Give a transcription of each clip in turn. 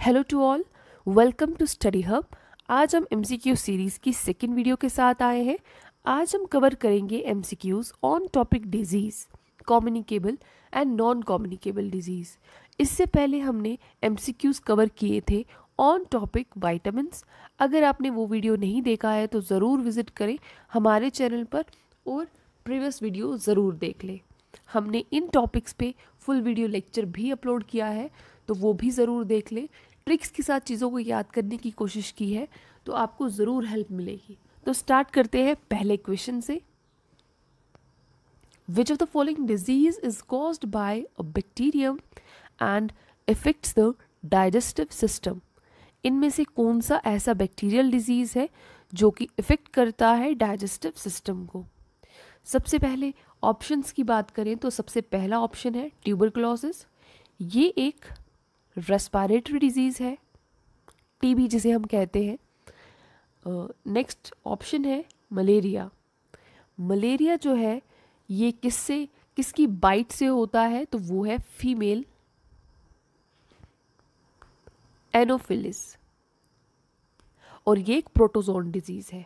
Hello to all welcome to study hub आज हम M series की सेकेंड वीडियो के साथ आए हैं आज हम कवर करेंगे M on topic disease communicable and non communicable disease इससे पहले हमने एम कवर किए थे ऑन टॉपिक वाइटामस अगर आपने वो वीडियो नहीं देखा है तो ज़रूर विजिट करें हमारे चैनल पर और प्रीवियस वीडियो ज़रूर देख लें हमने इन टॉपिक्स पे फुल वीडियो लेक्चर भी अपलोड किया है तो वो भी ज़रूर देख लें ट्रिक्स के साथ चीज़ों को याद करने की कोशिश की है तो आपको ज़रूर हेल्प मिलेगी तो स्टार्ट करते हैं पहले क्वेश्चन से which of the following disease is cause by a bacterium and effects the digestive system इनमें से कौन सा ऐसा बैक्टीरियल डिजीज़ है जो कि इफ़ेक्ट करता है डाइजेस्टिव सिस्टम को सबसे पहले ऑप्शंस की बात करें तो सबसे पहला ऑप्शन है ट्यूबरक्लोसिस ये एक रेस्पारेटरी डिजीज़ है टीबी जिसे हम कहते हैं नेक्स्ट ऑप्शन है मलेरिया मलेरिया जो है ये किससे किसकी बाइट से होता है तो वो है फीमेल एनोफिलिस और ये एक प्रोटोजोन डिजीज़ है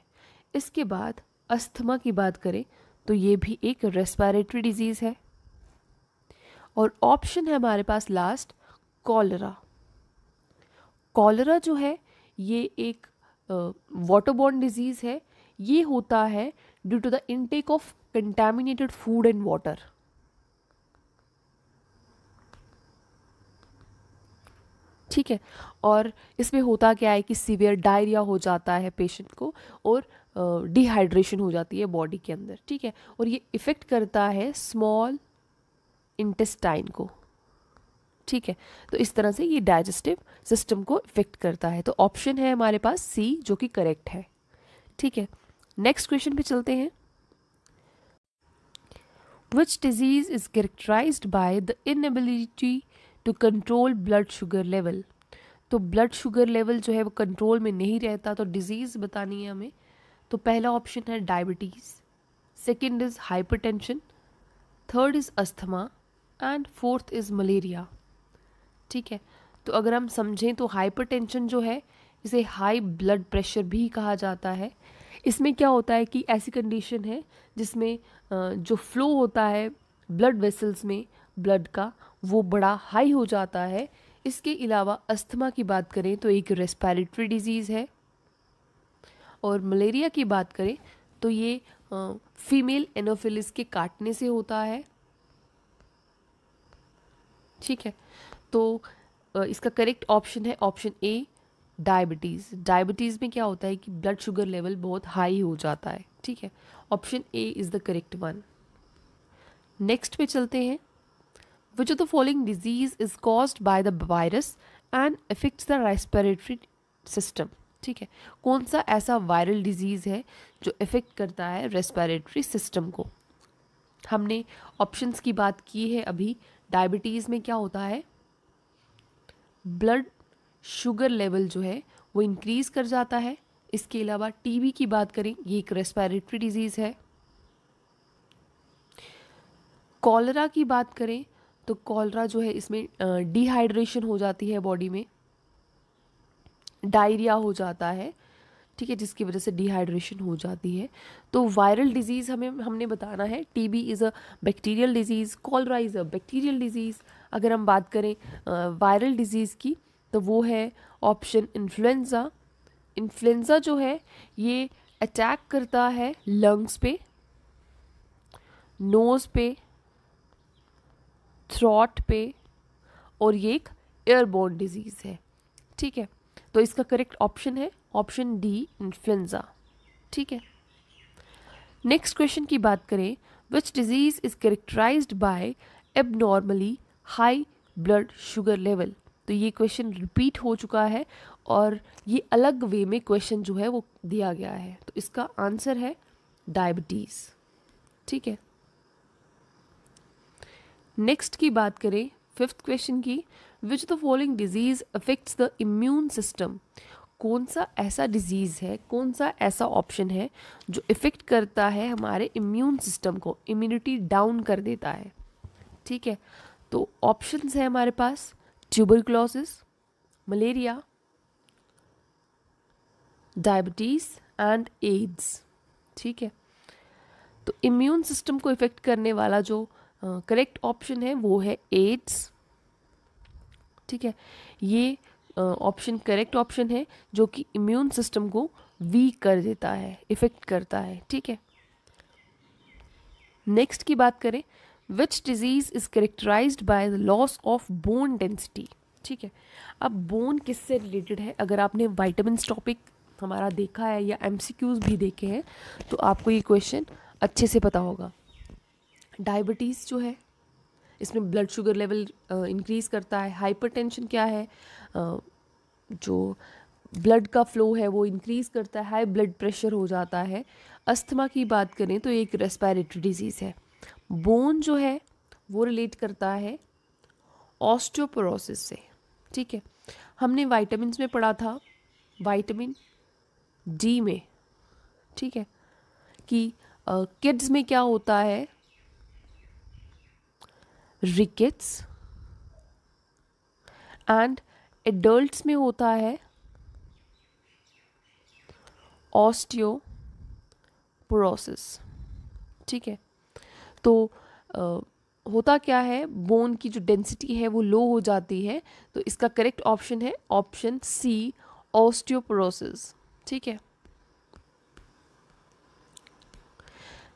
इसके बाद अस्थमा की बात करें तो ये भी एक रेस्पायरेटरी डिजीज़ है और ऑप्शन है हमारे पास लास्ट कॉलरा कॉलरा जो है ये एक वाटरबॉर्न डिजीज़ है ये होता है due to the intake of contaminated food and water ठीक है और इसमें होता क्या है कि सीवियर डायरिया हो जाता है पेशेंट को और डिहाइड्रेशन हो जाती है बॉडी के अंदर ठीक है और ये इफ़ेक्ट करता है स्मॉल इंटेस्टाइन को ठीक है तो इस तरह से ये डाइजेस्टिव सिस्टम को इफेक्ट करता है तो ऑप्शन है हमारे पास सी जो कि करेक्ट है ठीक है नेक्स्ट क्वेश्चन पे चलते हैं which disease is characterize by the inability to control blood sugar level तो ब्लड शुगर लेवल जो है वो कंट्रोल में नहीं रहता तो डिजीज़ बतानी है हमें तो पहला ऑप्शन है diabetes second is hyper third is asthma and fourth is malaria ठीक है तो अगर हम समझें तो हाइपरटेंशन जो है इसे हाई ब्लड प्रेशर भी कहा जाता है इसमें क्या होता है कि ऐसी कंडीशन है जिसमें जो फ्लो होता है ब्लड वेसल्स में ब्लड का वो बड़ा हाई हो जाता है इसके अलावा अस्थमा की बात करें तो एक रेस्पिरेटरी डिजीज़ है और मलेरिया की बात करें तो ये फीमेल एनोफिलिस के काटने से होता है ठीक है तो इसका करेक्ट ऑप्शन है ऑप्शन ए डायबिटीज़ डायबिटीज़ में क्या होता है कि ब्लड शुगर लेवल बहुत हाई हो जाता है ठीक है option A is the correct one next पे चलते हैं which of the following disease is caused by the virus and effects the respiratory system ठीक है कौन सा ऐसा वायरल डिजीज़ है जो इफ़ेक्ट करता है रेस्पिरेटरी सिस्टम को हमने ऑप्शंस की बात की है अभी डायबिटीज़ में क्या होता है ब्लड शुगर लेवल जो है वो इंक्रीज़ कर जाता है इसके अलावा टीबी की बात करें ये एक रेस्पायरेटरी डिजीज़ है कॉलरा की बात करें तो कॉलरा जो है इसमें डिहाइड्रेशन हो जाती है बॉडी में डायरिया हो जाता है ठीक है जिसकी वजह से डिहाइड्रेशन हो जाती है तो वायरल डिजीज़ हमें हमने बताना है TB is a bacterial disease cholera is a bacterial disease अगर हम बात करें वायरल डिजीज़ की तो वो है ऑप्शन इन्फ्लुएंज़ा इन्फ्लुएंज़ा जो है ये अटैक करता है लंग्स पे नोज़ पे थ्रॉट पे और ये एक एयरबोर्न डिजीज़ है ठीक है तो इसका करेक्ट ऑप्शन है ऑप्शन डी इन्फ्लुएंज़ा ठीक है नेक्स्ट क्वेश्चन की बात करें which disease is characterized by abnormally high blood sugar level तो ये क्वेश्चन रिपीट हो चुका है और ये अलग वे में क्वेश्चन जो है वो दिया गया है तो इसका आंसर है डायबिटीज़ ठीक है नेक्स्ट की बात करें फिफ्थ क्वेश्चन की which the following disease affects the immune system कौन सा ऐसा डिजीज़ है कौन सा ऐसा ऑप्शन है जो इफ़ेक्ट करता है हमारे इम्यून सिस्टम को इम्यूनिटी डाउन कर देता है ठीक है तो ऑप्शन है हमारे पास tuberculosis malaria diabetes and AIDS ठीक है तो इम्यून सिस्टम को इफ़ेक्ट करने वाला जो करेक्ट uh, ऑप्शन है वो है एड्स ठीक है ये ऑप्शन करेक्ट ऑप्शन है जो कि इम्यून सिस्टम को वीक कर देता है इफ़ेक्ट करता है ठीक है नेक्स्ट की बात करें which disease is characterized by the loss of bone density ठीक है अब बोन किससे रिलेटेड है अगर आपने वाइटामिन टॉपिक हमारा देखा है या एम भी देखे हैं तो आपको ये क्वेश्चन अच्छे से पता होगा डायबिटीज़ जो है इसमें ब्लड शुगर लेवल इंक्रीज़ करता है हाइपर क्या है जो ब्लड का फ्लो है वो इंक्रीज़ करता है हाई ब्लड प्रेशर हो जाता है अस्थमा की बात करें तो एक रेस्पायरेटरी डिजीज़ है बोन जो है वो रिलेट करता है ऑस्टियोपोरोसिस से ठीक है हमने वाइटामस में पढ़ा था वाइटामिन डी में ठीक है कि किड्स में क्या होता है रिकेट्स एंड एडल्ट में होता है ऑस्टियोपोरोसिस ठीक है तो आ, होता क्या है बोन की जो डेंसिटी है वो लो हो जाती है तो इसका करेक्ट ऑप्शन है ऑप्शन सी ऑस्टियोपोरोसिस ठीक है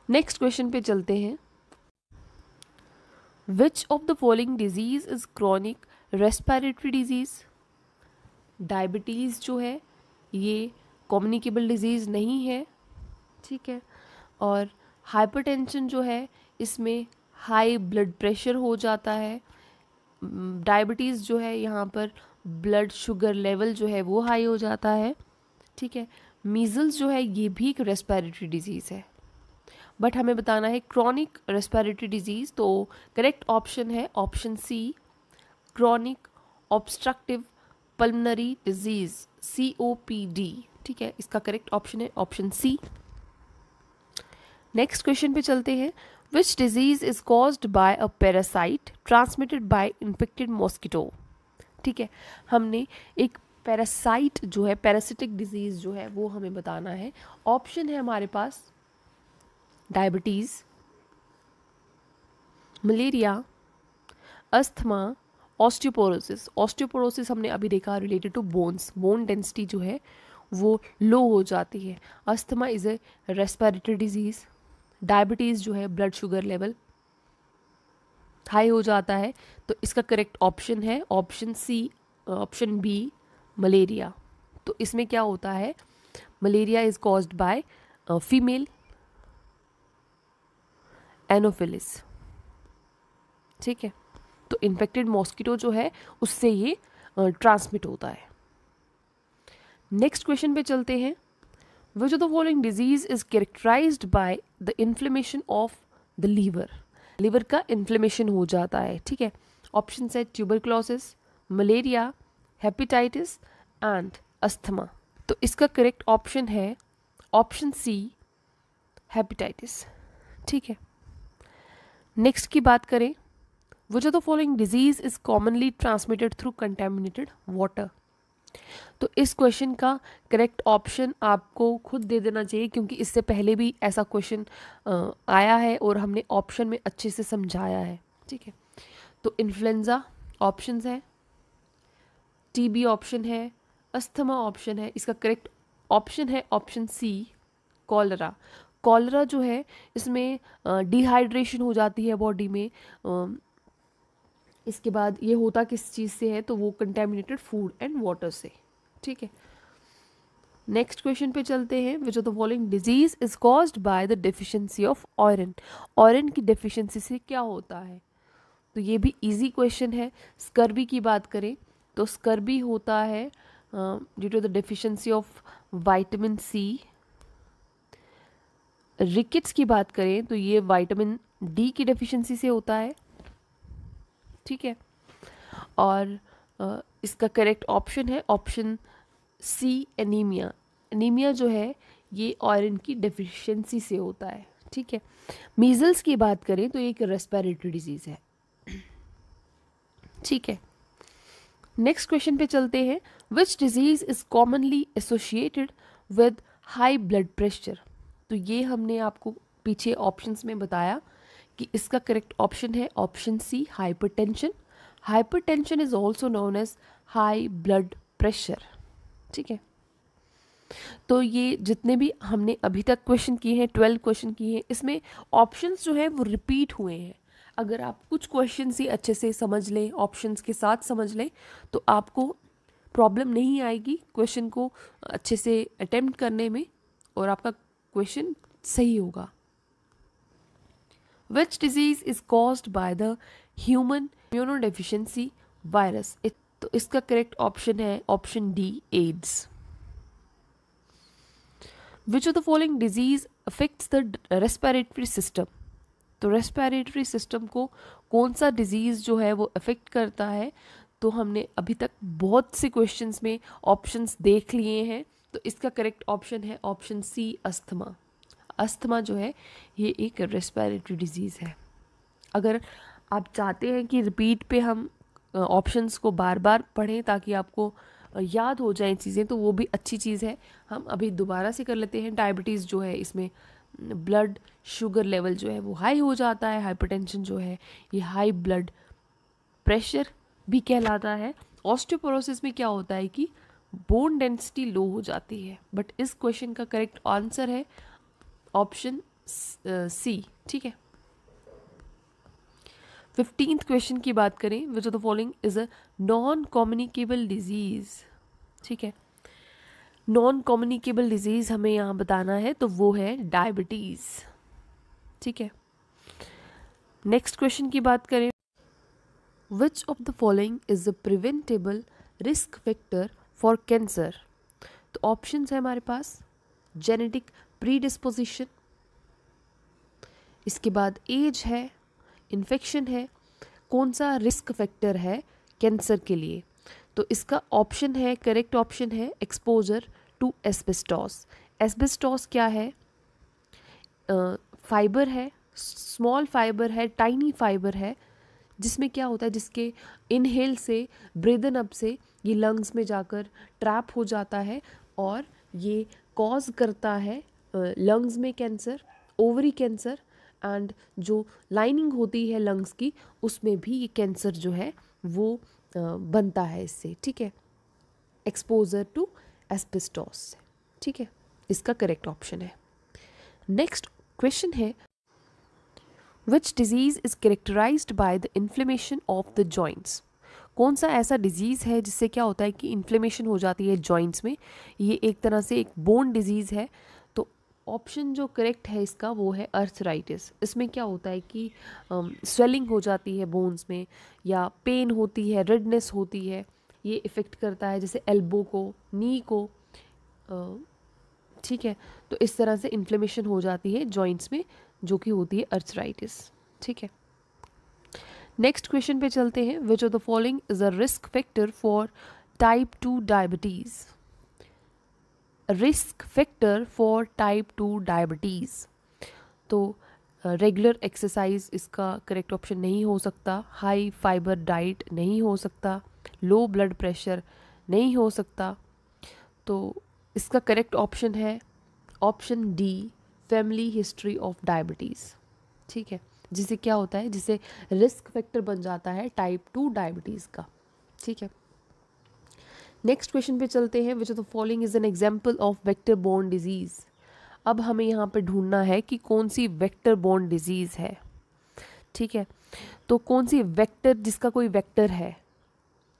नेक्स्ट क्वेश्चन पे चलते हैं which of the following disease is chronic respiratory disease diabetes जो है ये कम्युनिकेबल डिजीज़ नहीं है ठीक है और हाइपरटेंशन जो है इसमें हाई ब्लड प्रेशर हो जाता है डायबिटीज़ mm, जो है यहाँ पर ब्लड शुगर लेवल जो है वो हाई हो जाता है ठीक है मीज़ल्स जो है ये भी एक रेस्पिरेटरी डिजीज़ है बट हमें बताना है क्रॉनिक रेस्पिरेटरी डिजीज़ तो करेक्ट ऑप्शन है option C chronic obstructive pulmonary disease C O P D ठीक है इसका करेक्ट ऑप्शन है ऑप्शन सी नेक्स्ट क्वेश्चन पे चलते हैं Which disease is caused by a parasite transmitted by infected mosquito? ठीक है हमने एक पैरासाइट जो है पैरासिटिक डिजीज़ जो है वो हमें बताना है ऑप्शन है हमारे पास diabetes malaria asthma osteoporosis osteoporosis हमने अभी देखा related to bones bone density जो है वो लो हो जाती है asthma is a respiratory disease diabetes जो है ब्लड शुगर लेवल हाई हो जाता है तो इसका करेक्ट ऑप्शन है option C option B malaria तो इसमें क्या होता है malaria is caused by female anopheles ठीक है तो इन्फेक्टेड मॉस्किटो जो है उससे ये ट्रांसमिट होता है नेक्स्ट क्वेश्चन पे चलते हैं which of the following disease is characterized by the inflammation of the liver liver का इन्फ्लेमेशन हो जाता है ठीक है ऑप्शन है tuberculosis malaria hepatitis and asthma तो इसका करेक्ट ऑप्शन है ऑप्शन सी हेपेटाइटिस ठीक है नेक्स्ट की बात करें which are the following disease is commonly transmitted through contaminated water तो इस क्वेश्चन का करेक्ट ऑप्शन आपको खुद दे देना चाहिए क्योंकि इससे पहले भी ऐसा क्वेश्चन आया है और हमने ऑप्शन में अच्छे से समझाया है ठीक है तो इन्फ्लुएंज़ा ऑप्शन है टीबी ऑप्शन है अस्थमा ऑप्शन है इसका करेक्ट ऑप्शन है ऑप्शन सी कॉलरा कॉलरा जो है इसमें डिहाइड्रेशन हो जाती है बॉडी में इसके बाद ये होता किस चीज़ से है तो वो कंटेमिनेटेड फूड एंड वाटर से ठीक है नेक्स्ट क्वेश्चन पे चलते हैं which of the following disease is caused by the deficiency of iron iron की डिफिशियंसी से क्या होता है तो ये भी इजी क्वेश्चन है स्कर्बी की बात करें तो स्कर्बी होता है due to the deficiency of vitamin C rickets की बात करें तो ये वाइटामिन डी की डिफिशियंसी से होता है ठीक है और इसका करेक्ट ऑप्शन है ऑप्शन सी एनीमिया एनीमिया जो है ये आयरन की डेफिशिएंसी से होता है ठीक है मीज़ल्स की बात करें तो एक रेस्पिरेटरी डिजीज़ है ठीक है नेक्स्ट क्वेश्चन पे चलते हैं which disease is commonly associated with high blood pressure तो ये हमने आपको पीछे ऑप्शंस में बताया कि इसका करेक्ट ऑप्शन है option C hypertension hypertension is also known as high blood pressure ठीक है तो ये जितने भी हमने अभी तक क्वेश्चन किए हैं ट्वेल्व क्वेश्चन किए हैं इसमें ऑप्शंस जो है वो रिपीट हुए हैं अगर आप कुछ क्वेश्चन ही अच्छे से समझ लें ऑप्शंस के साथ समझ लें तो आपको प्रॉब्लम नहीं आएगी क्वेश्चन को अच्छे से अटेम्प्ट करने में और आपका क्वेश्चन सही होगा which disease is caused by the human immunodeficiency virus it, तो इसका करेक्ट ऑप्शन है option D AIDS which of the following disease affects the respiratory system तो रेस्पिरेटरी सिस्टम को कौन सा डिजीज़ जो है वो अफेक्ट करता है तो हमने अभी तक बहुत से क्वेश्चंस में ऑप्शंस देख लिए हैं तो इसका करेक्ट ऑप्शन है ऑप्शन सी अस्थमा अस्थमा जो है ये एक रेस्पिरेटरी डिज़ीज़ है अगर आप चाहते हैं कि रिपीट पे हम ऑप्शंस को बार बार पढ़ें ताकि आपको याद हो जाए चीज़ें तो वो भी अच्छी चीज़ है हम अभी दोबारा से कर लेते हैं डायबिटीज़ जो है इसमें ब्लड शुगर लेवल जो है वो हाई हो जाता है हाइपरटेंशन जो है ये हाई ब्लड प्रेशर भी कहलाता है ऑस्टियोपोरोसिस में क्या होता है कि बोन डेंसिटी लो हो जाती है बट इस क्वेश्चन का करेक्ट आंसर है ऑप्शन सी ठीक है फिफ्टींथ क्वेश्चन की बात करें which of the following is a non communicable disease ठीक है नॉन कॉम्युनिकेबल डिजीज़ हमें यहाँ बताना है तो वो है डायबिटीज़ ठीक है नेक्स्ट क्वेश्चन की बात करें which of the following is a preventable risk factor for cancer तो ऑप्शंस है हमारे पास जेनेटिक प्री डिस्पोजिशन इसके बाद एज है इन्फेक्शन है कौन सा रिस्क फैक्टर है कैंसर के लिए तो इसका ऑप्शन है करेक्ट ऑप्शन है एक्सपोजर टू एस्बेस्टॉस एस्बेस्टॉस क्या है फाइबर uh, है स्मॉल फाइबर है टाइनी फाइबर है जिसमें क्या होता है जिसके इनहेल से ब्रेदन अप से ये लंग्स में जाकर ट्रैप हो जाता है और ये कॉज करता है लंग्स में कैंसर ओवरी कैंसर एंड जो लाइनिंग होती है लंग्स की उसमें भी ये कैंसर जो है वो बनता है इससे ठीक है एक्सपोजर टू एस्पेस्टोस से ठीक है इसका करेक्ट ऑप्शन है नेक्स्ट क्वेश्चन है which disease is characterized by the inflammation of the joints कौन सा ऐसा डिजीज़ है जिससे क्या होता है कि इन्फ्लेमेशन हो जाती है जॉइंट्स में ये एक तरह से एक बोन डिजीज़ है ऑप्शन जो करेक्ट है इसका वो है अर्थराइटिस इसमें क्या होता है कि स्वेलिंग हो जाती है बोन्स में या पेन होती है रेडनेस होती है ये इफ़ेक्ट करता है जैसे एल्बो को नी को ठीक है तो इस तरह से इन्फ्लेमेशन हो जाती है जॉइंट्स में जो कि होती है अर्थराइटिस ठीक है नेक्स्ट क्वेश्चन पे चलते हैं which of the following is a risk factor for type two diabetes risk factor for type two diabetes तो रेगुलर uh, एक्सरसाइज इसका करेक्ट ऑप्शन नहीं हो सकता हाई फाइबर डाइट नहीं हो सकता लो ब्लड प्रेशर नहीं हो सकता तो इसका करेक्ट ऑप्शन है option D family history of diabetes ठीक है जिसे क्या होता है जिसे रिस्क फैक्टर बन जाता है टाइप टू डायबिटीज़ का ठीक है नेक्स्ट क्वेश्चन पे चलते हैं which of the following is an example of vector borne disease अब हमें यहाँ पे ढूंढना है कि कौन सी वेक्टर बोर्न डिजीज़ है ठीक है तो कौन सी वेक्टर जिसका कोई वेक्टर है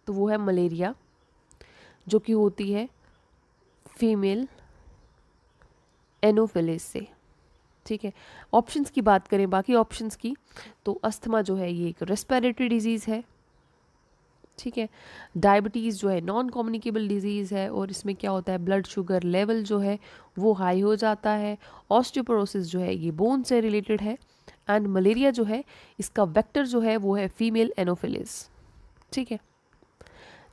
तो वो है मलेरिया जो कि होती है फीमेल एनोफिलिस से ठीक है ऑप्शंस की बात करें बाकी ऑप्शंस की तो अस्थमा जो है ये एक रेस्पिरेटरी डिजीज़ है ठीक है डायबिटीज़ जो है नॉन कम्युनिकेबल डिजीज़ है और इसमें क्या होता है ब्लड शुगर लेवल जो है वो हाई हो जाता है ऑस्टियोपोरोसिस जो है ये बोन से रिलेटेड है एंड मलेरिया जो है इसका वेक्टर जो है वो है फीमेल एनोफिलिस ठीक है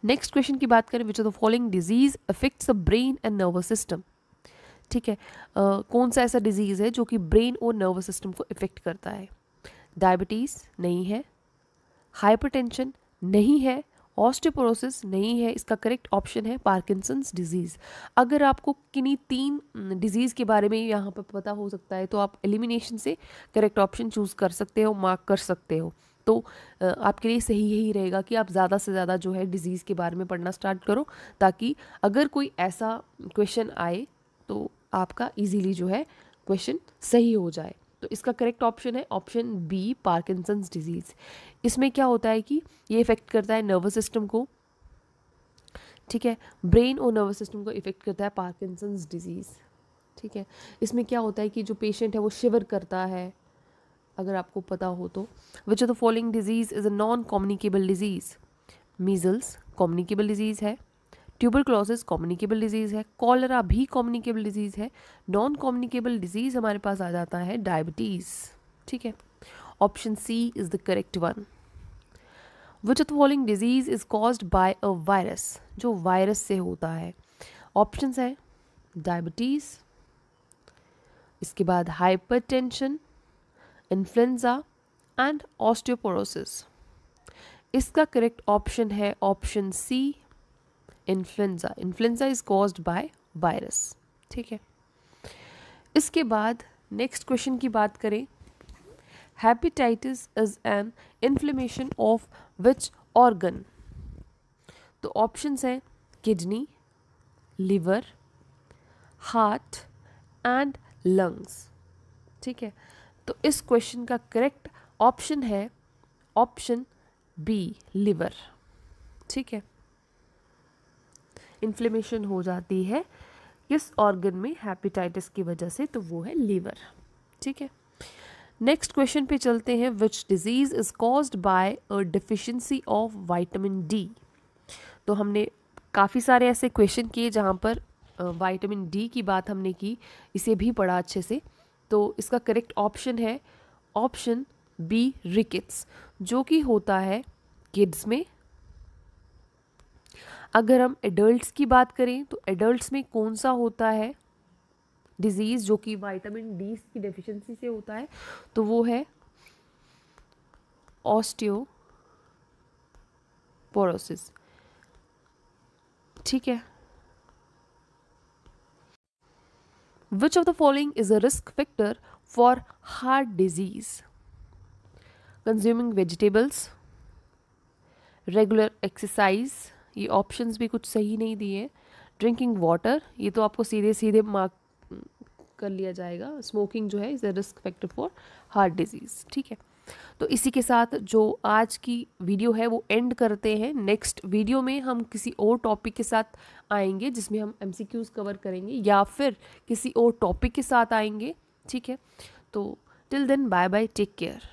नेक्स्ट क्वेश्चन की बात करें which of the following disease affects the brain and nervous system ठीक है uh, कौन सा ऐसा डिजीज़ है जो कि ब्रेन और नर्वस सिस्टम को इफेक्ट करता है डायबिटीज़ नहीं है हाइपरटेंशन नहीं है ऑस्टियोपोरोसिस नहीं है इसका करेक्ट ऑप्शन है पार्किंसंस डिजीज़ अगर आपको किन्हीं तीन डिजीज़ के बारे में यहाँ पर पता हो सकता है तो आप एलिमिनेशन से करेक्ट ऑप्शन चूज़ कर सकते हो मार्क कर सकते हो तो आपके लिए सही यही रहेगा कि आप ज़्यादा से ज़्यादा जो है डिज़ीज़ के बारे में पढ़ना स्टार्ट करो ताकि अगर कोई ऐसा क्वेश्चन आए तो आपका इजीली जो है क्वेश्चन सही हो जाए तो इसका करेक्ट ऑप्शन है ऑप्शन बी पार्किंसंस डिजीज़ इसमें क्या होता है कि ये इफ़ेक्ट करता है नर्वस सिस्टम को ठीक है ब्रेन और नर्वस सिस्टम को इफ़ेक्ट करता है पार्किंसंस डिजीज़ ठीक है इसमें क्या होता है कि जो पेशेंट है वो शिवर करता है अगर आपको पता हो तो which of the following disease is a non communicable disease measles communicable disease है ट्यूबरक्लोसिस कॉम्युनिकेबल डिजीज़ है कॉलरा भी कॉम्युनिकेबल डिजीज़ है नॉन कॉम्युनिकेबल डिजीज़ हमारे पास आ जाता है डायबिटीज़ ठीक है option C is the correct one which of following disease is cause by a virus जो वायरस से होता है ऑप्शन है डायबिटीज़ इसके बाद hypertension influenza and osteoporosis इसका करेक्ट ऑप्शन है option C influenza influenza is caused by virus ठीक है इसके बाद नेक्स्ट क्वेश्चन की बात करें hepatitis is an inflammation of which organ तो ऑप्शंस हैं kidney liver heart and lungs ठीक है तो इस क्वेश्चन का करेक्ट ऑप्शन है ऑप्शन बी लिवर ठीक है इन्फ्लेमेशन हो जाती है किस ऑर्गन में हैपेटाइटिस की वजह से तो वो है लीवर ठीक है नेक्स्ट क्वेश्चन पे चलते हैं which disease is caused by a deficiency of vitamin D तो हमने काफ़ी सारे ऐसे क्वेश्चन किए जहाँ पर वाइटामिन डी की बात हमने की इसे भी पढ़ा अच्छे से तो इसका करेक्ट ऑप्शन है ऑप्शन बी रिकेट्स जो कि होता है किड्स में अगर हम एडल्ट्स की बात करें तो एडल्ट्स में कौन सा होता है डिज़ीज़ जो कि वाइटामिन डी की डेफिशिएंसी से होता है तो वो है ऑस्टियोपोरोसिस ठीक है which of the following is a risk factor for heart disease consuming vegetables regular exercise ये ऑप्शंस भी कुछ सही नहीं दिए ड्रिंकिंग वाटर ये तो आपको सीधे सीधे मार्क कर लिया जाएगा स्मोकिंग जो है is a risk factor for heart disease ठीक है तो इसी के साथ जो आज की वीडियो है वो एंड करते हैं नेक्स्ट वीडियो में हम किसी और टॉपिक के साथ आएंगे जिसमें हम एम कवर करेंगे या फिर किसी और टॉपिक के साथ आएंगे ठीक है तो till then bye bye take care